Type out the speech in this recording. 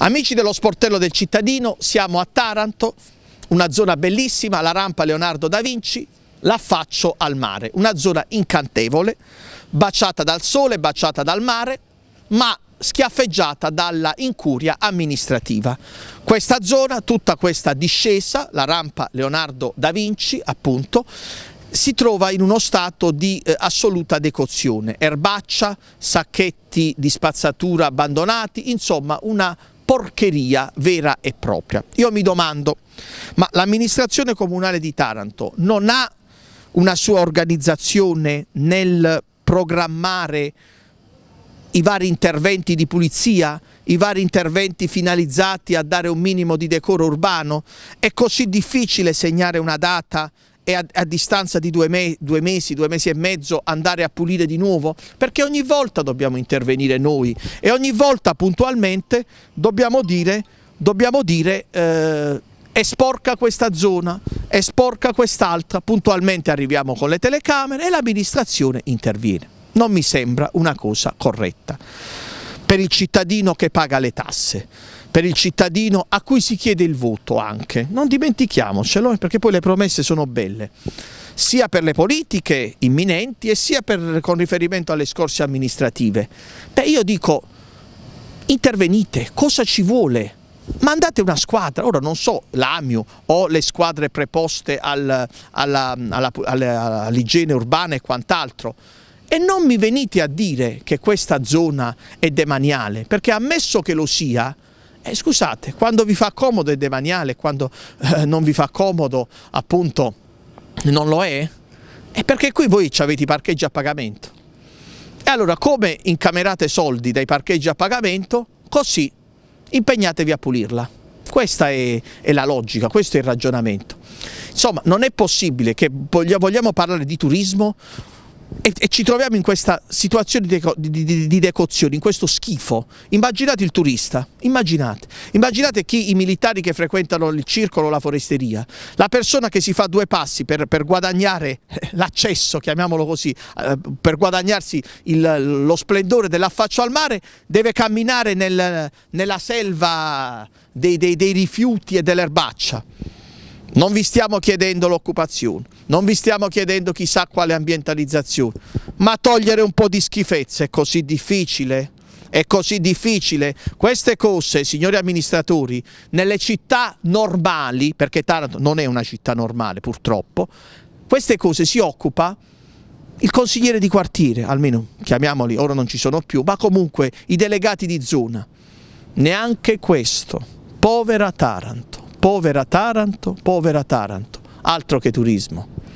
Amici dello sportello del cittadino, siamo a Taranto, una zona bellissima, la rampa Leonardo da Vinci, l'affaccio al mare, una zona incantevole, baciata dal sole, baciata dal mare, ma schiaffeggiata dalla incuria amministrativa. Questa zona, tutta questa discesa, la rampa Leonardo da Vinci appunto, si trova in uno stato di eh, assoluta decozione, erbaccia, sacchetti di spazzatura abbandonati, insomma una porcheria vera e propria. Io mi domando, ma l'amministrazione comunale di Taranto non ha una sua organizzazione nel programmare i vari interventi di pulizia, i vari interventi finalizzati a dare un minimo di decoro urbano? È così difficile segnare una data e a, a distanza di due, me, due, mesi, due mesi e mezzo andare a pulire di nuovo? Perché ogni volta dobbiamo intervenire noi e ogni volta puntualmente dobbiamo dire, dobbiamo dire eh, è sporca questa zona, è sporca quest'altra, puntualmente arriviamo con le telecamere e l'amministrazione interviene. Non mi sembra una cosa corretta per il cittadino che paga le tasse per il cittadino a cui si chiede il voto anche. Non dimentichiamocelo eh, perché poi le promesse sono belle, sia per le politiche imminenti e sia per, con riferimento alle scorse amministrative. Beh, io dico, intervenite, cosa ci vuole? Mandate una squadra, ora non so l'AMIU o le squadre preposte all'igiene all urbana e quant'altro, e non mi venite a dire che questa zona è demaniale, perché ammesso che lo sia, eh, scusate, quando vi fa comodo è demaniale, quando eh, non vi fa comodo appunto non lo è, è perché qui voi ci avete i parcheggi a pagamento. E allora come incamerate soldi dai parcheggi a pagamento, così impegnatevi a pulirla. Questa è, è, la logica, questo è il ragionamento. Insomma, non è possibile che vogliamo parlare di turismo e, e, ci troviamo in questa situazione di, deco, di, di, di, decozione, in questo schifo. Immaginate il turista, immaginate, immaginate chi, i militari che frequentano il circolo, o la foresteria, la persona che si fa due passi per, per guadagnare eh, l'accesso, chiamiamolo così, eh, per guadagnarsi il, lo splendore dell'affaccio al mare, deve camminare nel, nella selva dei, dei, dei rifiuti e dell'erbaccia. Non vi stiamo chiedendo l'occupazione, non vi stiamo chiedendo chissà quale ambientalizzazione, ma togliere un po' di schifezze è così difficile? È così difficile? Queste cose, signori amministratori, nelle città normali, perché Taranto non è una città normale purtroppo, queste cose si occupa il consigliere di quartiere, almeno chiamiamoli, ora non ci sono più, ma comunque i delegati di zona. Neanche questo. Povera Taranto. Povera Taranto, povera Taranto, altro che turismo.